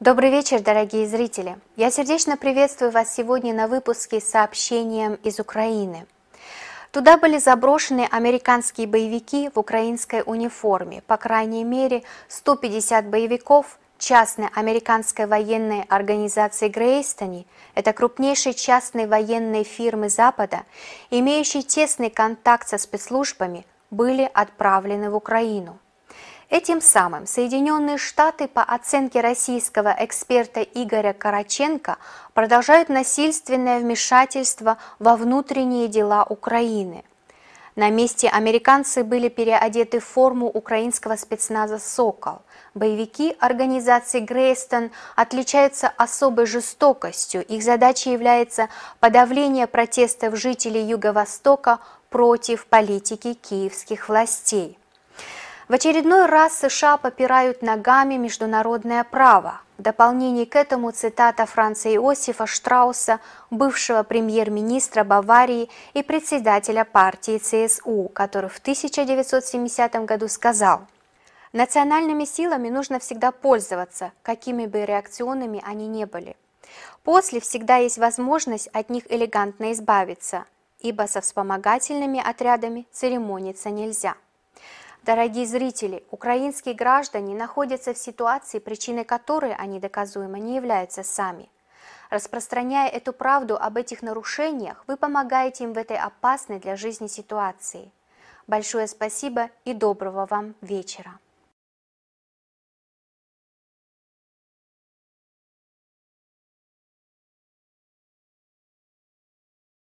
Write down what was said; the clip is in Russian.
Добрый вечер, дорогие зрители! Я сердечно приветствую вас сегодня на выпуске с сообщением из Украины. Туда были заброшены американские боевики в украинской униформе. По крайней мере, 150 боевиков частной американской военной организации Грейстони, это крупнейшей частной военной фирмы Запада, имеющей тесный контакт со спецслужбами, были отправлены в Украину. Этим самым Соединенные Штаты, по оценке российского эксперта Игоря Караченко, продолжают насильственное вмешательство во внутренние дела Украины. На месте американцы были переодеты в форму украинского спецназа «Сокол». Боевики организации «Грейстон» отличаются особой жестокостью. Их задачей является подавление протестов жителей Юго-Востока против политики киевских властей. В очередной раз США попирают ногами международное право. В дополнение к этому цитата Франца Иосифа Штрауса, бывшего премьер-министра Баварии и председателя партии ЦСУ, который в 1970 году сказал «Национальными силами нужно всегда пользоваться, какими бы реакционными они ни были. После всегда есть возможность от них элегантно избавиться, ибо со вспомогательными отрядами церемониться нельзя». Дорогие зрители, украинские граждане находятся в ситуации, причиной которой они доказуемо не являются сами. Распространяя эту правду об этих нарушениях, вы помогаете им в этой опасной для жизни ситуации. Большое спасибо и доброго вам вечера.